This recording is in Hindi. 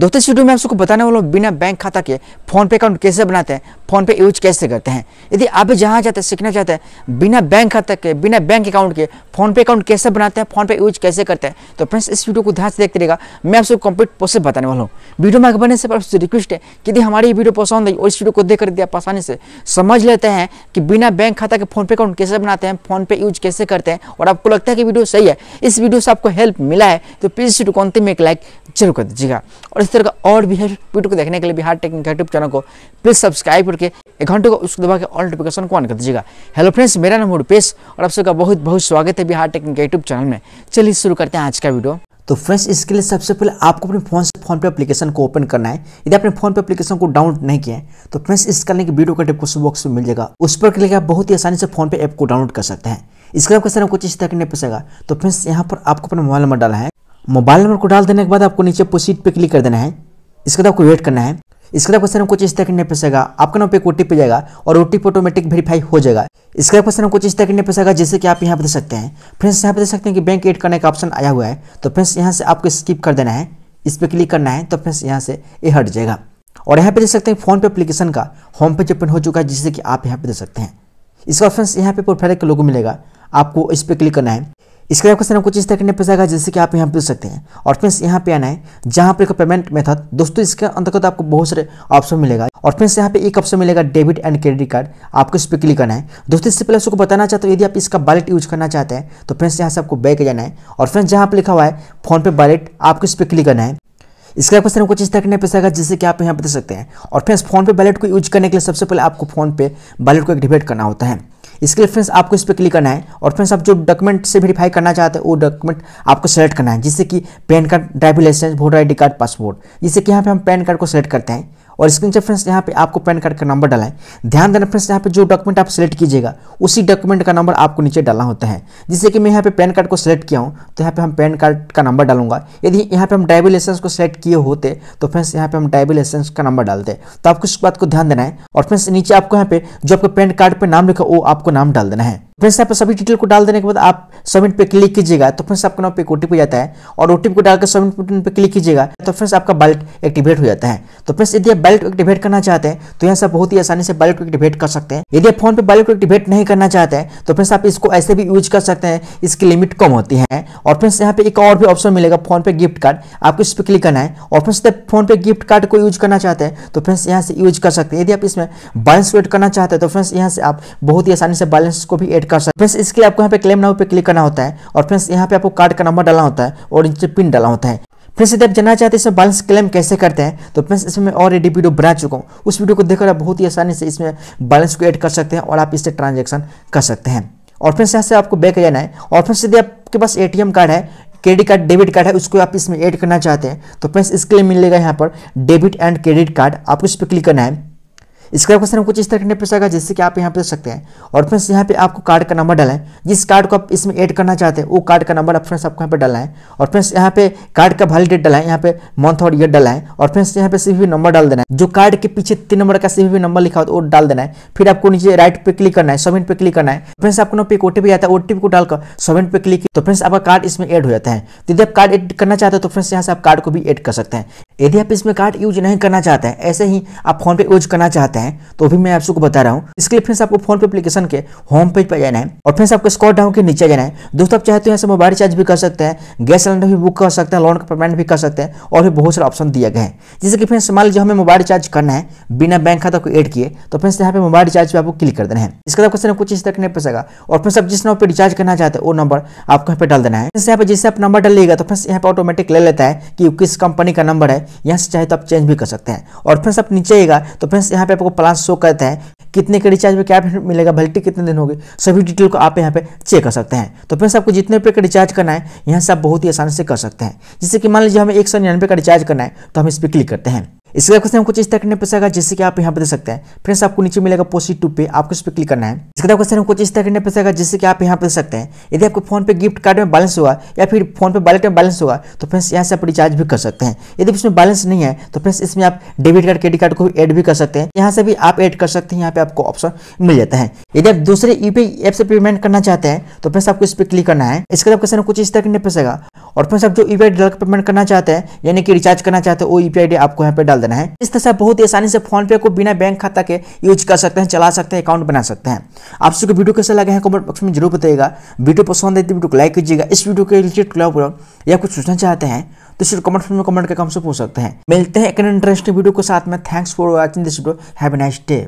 दोस्तों इस वीडियो में आप सबको बताने वाला हूँ बिना बैंक खाता के फोन पे अकाउंट कैसे बनाते हैं फ़ोन पे यूज कैसे करते हैं यदि आप जहाँ जाते हैं सीखना चाहते हैं बिना बैंक खाता के बिना बैंक अकाउंट के फ़ोन पे अकाउंट कैसे बनाते हैं फ़ोन पे यूज कैसे करते हैं तो फ्रेंड्स इस वीडियो को ध्यान से देखते रहेगा मैं आपको कंप्लीट प्रोसेस बताने वाला हूँ वीडियो में बनने से आपसे रिक्वेस्ट है यदि हमारी ये वीडियो पसंद आई और इस वीडियो को देख कर आप आसानी से समझ लेते हैं कि बिना बैंक खाता के फ़ोन पे अकाउंट कैसे बनाते हैं फ़ोन पे यूज कैसे करते हैं और आपको लगता है कि वीडियो सही है इस वीडियो से आपको हेल्प मिला है तो प्लीज़ वीडियो को अंतिम में एक लाइक जरूर कर दीजिएगा और इस तरह का और भी वीडियो को देखने के लिए बिहार टेक्निक यूट्यूब चैनल को प्लीज़ सब्सक्राइब करके करके एक घंटे को उसको दबा के ऑल नोटिफिकेशन को ऑन कर दीजिएगा हेलो फ्रेंड्स मेरा नाम रूपेश और आप सबका बहुत बहुत स्वागत है बिहार टेक्निक यूट्यूब चैनल में चलिए शुरू करते हैं आज का वीडियो तो फ्रेंड्स इसके लिए सबसे पहले आपको अपने फोन से फोन पे एप्लीकेशन को ओपन करना है यदि आपने फोन पे एप्लीकेशन को डाउनलोड नहीं किया है तो फ्रेंड्स इस करने की वीडियो का डिस्क्रिप्शन बॉक्स में मिल जाएगा उस पर क्लिक आप बहुत ही आसानी से फोन पे ऐप को डाउनलोड कर सकते हैं इसके लिए आपको कुछ इस तरह नहीं पड़ेगा तो फ्रेंड्स यहाँ पर आपको अपना मोबाइल नंबर डाला है मोबाइल नंबर को डाल देने के बाद आपको नीचे प्रोसीड पर क्लिक कर देना है इसके बाद आपको वेट करना है इसका क्वेश्चन हम कुछ इस तरह करने पेगा आपका नाम पे एक ओटीपी जाएगा और ओटीपी ऑटोमेटिक वेरीफाई हो जाएगा इसका क्वेश्चन कुछ इस तरह करने पेगा जैसे कि आप यहाँ पर देख सकते हैं फ्रेंड्स यहाँ पर देख सकते हैं कि बैंक एड करने का ऑप्शन आया हुआ है तो फ्रेंड्स यहाँ से आपको स्किप कर देना है इस पर क्लिक करना है तो फ्रेंड्स यहाँ से ये हट जाएगा और यहाँ पे देख सकते हैं फोन पे एप्लीकेशन का होम पेज ओपन हो चुका है जिससे कि आप यहाँ पे देख सकते हैं इसका फ्रेंड्स यहाँ पे प्रोफाइल का लोगो मिलेगा आपको इस पर क्लिक करना है इसके लिए क्वेश्चन कुछ इस तरह करने पैसा जैसे कि आप यहाँ पूछ सकते हैं और फ्रेंड्स यहाँ पे आना है जहाँ पर पेमेंट मेथड दोस्तों इसके अंतर्गत आपको बहुत सारे ऑप्शन मिलेगा और फ्रेंड्स यहाँ पे एक ऑप्शन मिलेगा डेबिट एंड क्रेडिट कार्ड आपको इस पर क्लिक करना है दोस्तों इससे पहले उसको बताना चाहते हो यदि आप इसका वैलेट यूज करना चाहते हैं तो फ्रेंड्स यहाँ से आपको बैक जाना है और फ्रेंड्स जहाँ पर लिखा हुआ है फोन पे वॉलेट आपको इस पर क्लिक करना है इसका क्वेश्चन कुछ इस तरह करने पैसा जैसे कि आप यहाँ पर देख सकते हैं और फ्रेंड्स फोन पे वॉलेट को यूज करने के लिए सबसे पहले आपको फोन पे वॉलेट को एक्टिवेट करना होता है इसके लिए फ्रेंड्स आपको इस पर क्लिक करना है और फ्रेंड्स आप जो डॉक्यूमेंट से वेरीफाई करना चाहते हैं वो डॉक्यूमेंट आपको सेलेक्ट करना है जिससे कि PAN card driving licence voter I card passport जिससे कि यहाँ पर हम पैन कार्ड को सेलेक्ट करते हैं और स्क्रीन फ्रेंड्स यहाँ पे आपको पैन कार्ड का नंबर डाला है ध्यान देना फ्रेंड्स यहाँ पे जो डॉक्यूमेंट आप सेलेक्ट कीजिएगा उसी डॉक्यूमेंट का नंबर आपको नीचे डालना होता है जैसे कि मैं यहाँ पे पैन कार्ड को सिलेक्ट किया हूँ तो यहाँ पे हम पैन कार्ड का नंबर डालूंगा यदि यहाँ पे हम ड्राइविंग लाइसेंस को सिलेक्ट किए होते तो फ्रेंड्स यहाँ पे हम ड्राइविंग लाइसेंस का नंबर डालते तो आपको इस बात को ध्यान देना है और फ्रेंड्स नीचे आपको यहाँ पे जो आपको पैन कार्ड पर नाम लिखा वो आपको नाम डाल देना है फ्रेंड्स यहाँ पर सभी डिटेल को डाल देने के बाद आप सबमिट पे क्लिक कीजिएगा तो फ्रेंड्स आपका नाम पे ओटीपी जाता है और ओटीपी को डालकर सबमिट बटन पे क्लिक कीजिएगा तो फ्रेंड्स आपका बल्ट एक्टिवेट हो जाता है तो फ्रेंड्स यदि आप बायो ट्विक डिबेट करना चाहते हैं तो यहाँ से बहुत ही आसानी से बायो ट्विक डिबेट कर सकते हैं यदि आप फोन पे बायो ट्विक डिबेट नहीं करना चाहते हैं तो फ्रेंड्स आप इसको ऐसे भी यूज कर सकते हैं इसकी लिमिट कम होती है और फ्रेंड्स यहाँ पे एक और भी ऑप्शन मिलेगा फोन पे गिफ्ट कार्ड आपको इस पर क्लिक करना है और friends PhonePe gift card को यूज करना चाहते हैं तो फ्रेंड्स यहाँ से यूज कर सकते हैं यदि आप इसमें बैलेंस क्रिएट करना चाहते हैं तो फ्रेंड्स यहाँ से आप बहुत ही आसानी से बैलेंस को भी एड कर सकते हैं फ्रेंड्स इसके लिए आपको यहाँ पे क्लेम नाउ पे क्लिक करना होता है और फ्रेंड्स यहाँ पे आपको कार्ड का नंबर डालना होता है और नीचे पिन डालना होता है फिर से आप जानना चाहते हैं इसमें बैलेंस क्लेम कैसे करते हैं तो फ्रेंड्स इसमें मैं ऑलरेडी वीडियो बना चुका हूँ उस वीडियो को देखकर आप बहुत ही आसानी से इसमें बैलेंस को ऐड कर सकते हैं और आप इससे ट्रांजेक्शन कर सकते हैं और फ्रेंड्स यहाँ से आपको बैक जाना है और फ्रेंड्स यदि आपके पास ए कार्ड है क्रेडिट कार्ड डेबिट कार्ड है उसको आप इसमें ऐड करना चाहते हैं तो फ्रेंड्स इसके लिए मिलेगा यहाँ पर डेबिट एंड क्रेडिट कार्ड आपको इस पर क्लिक करना है इसका क्वेश्चन कुछ इस तरह से पूछेगा जैसे कि आप यहाँ पे देख सकते हैं और फ्रेंड्स यहाँ पे आपको कार्ड का नंबर डालें जिस कार्ड को आप इसमें ऐड करना चाहते हैं वो कार्ड का नंबर आप फ्रेंड्स आपको यहाँ पे डालना है और फ्रेंड्स यहाँ पे कार्ड का वैलिडेट डाला है यहाँ पे मंथ और ईयर डाला है और फ्रेंड्स यहाँ पे सी भी नंबर डाल देना है जो कार्ड के पीछे तीन नंबर का सी नंबर लिखा हो वो डाल देना है फिर आपको नीचे राइट पे क्लिक करना है सबमिट पे क्लिक करना है फ्रेंड्स आपको पे एक ओटीपी आता है ओटीपी को डालकर सबमिट पे क्लिक तो फ्रेंड्स आपका कार्ड इसमें एड हो जाता है यदि आप कार्ड एड करना चाहते हो तो फ्रेंड्स यहाँ से आप कार्ड को भी एड कर सकते हैं यदि आप इसमें कार्ड यूज नहीं करना चाहते हैं ऐसे ही आप फोन पे यूज करना चाहते हैं तो भी मैं आप सबको बता रहा हूँ इसके लिए फ्रेंड्स आपको फोन पे एप्लीकेशन के होम पेज पर जाना है और फ्रेंड्स आपको स्कॉट डाउन के नीचे जाना है दोस्तों आप चाहे तो यहाँ से मोबाइल चार्ज भी कर सकते हैं गैस सिलेंडर भी बुक कर सकते हैं लोन का पेमेंट भी कर सकते हैं और भी बहुत सारे ऑप्शन दिए गए हैं जैसे कि फ्रेंड्स मान लीजिए हमें मोबाइल चार्ज करना है बिना बैंक खाता को एड किए तो फिर यहाँ पे मोबाइल रिचार्ज पर आपको क्लिक कर देना है इसके बाद क्वेश्चन कुछ इस तक नहीं पैसेगा और फिर आप जिस नंबर पर रिचार्ज करना चाहते हैं वो नंबर आपको यहाँ पे डाल देना है यहाँ पे जैसे आप नंबर डालिएगा तो फ्रेंड्स यहाँ पे ऑटोमेटिक ले लेता है कि किस कंपनी का नंबर है यहाँ से चाहे तो आप चेंज भी कर सकते हैं और फ्रेंड्स आप नीचे आएगा तो फ्रेंड्स यहाँ पे आपको प्लान शो करता है कितने के रिचार्ज में क्या मिलेगा वैलिटी कितने दिन होगी सभी डिटेल को आप यहाँ पे चेक कर सकते हैं तो फ्रेंड्स आपको जितने रुपये का रिचार्ज करना है यहाँ से आप बहुत ही आसानी से कर सकते हैं जैसे कि मान लीजिए हमें एक सौ निन्यानवे का रिचार्ज करना है तो हम इस पर क्लिक करते हैं इसके क्वेश्चन में कुछ इस तरह करने आएगा जैसे कि आप यहाँ पर देख सकते हैं फ्रेंड्स आपको नीचे मिलेगा पोस्ट टू पे आपको इस पर क्लिक करना है इसके क्वेश्चन कुछ इस तरह करने आएगा जैसे कि आप यहाँ पर देख सकते हैं यदि आपको फोन पे गिफ्ट कार्ड में बैलेंस हुआ या फिर फोन पे वॉलेट में बैलेंस हुआ तो फ्रेंड्स यहाँ से आप रिचार्ज भी कर सकते हैं यदि इसमें बैलेंस नहीं है तो फ्रेंड्स इसमें आप डेबिट कार्ड क्रेडिट कार्ड को भी एड भी कर सकते हैं यहाँ से भी आप एड कर सकते हैं यहाँ पे आपको ऑप्शन मिल जाता है यदि आप दूसरे यूपीआई ऐप से पेमेंट करना चाहते हैं तो फ्रेंड्स आपको इस पर क्लिक करना है इसके बाद क्वेश्चन कुछ इस तरह करने पैसा और फिर आप जो यूपीआई डाल पेमेंट करना चाहते हैं यानी कि रिचार्ज करना चाहते हैं वो यू e आपको यहाँ पे डाल देना है इस तरह से बहुत ही आसानी से फोन पे को बिना बैंक खाता के यूज कर सकते हैं चला सकते हैं अकाउंट बना सकते हैं आप सबको वीडियो कैसे लगे हैं कमेंट बॉक्स में जरूर बताइएगा वीडियो पसंद आई तो वीडियो को लाइक कीजिएगा इस वीडियो के रिलेटेड या कुछ सोचना चाहते हैं तो सिर्फ कमेंट में कमेंट करके हमसे पूछ सकते हैं मिलते हैं एक इंटरेस्टिंग वीडियो के साथ में thanks for watching this video have nice day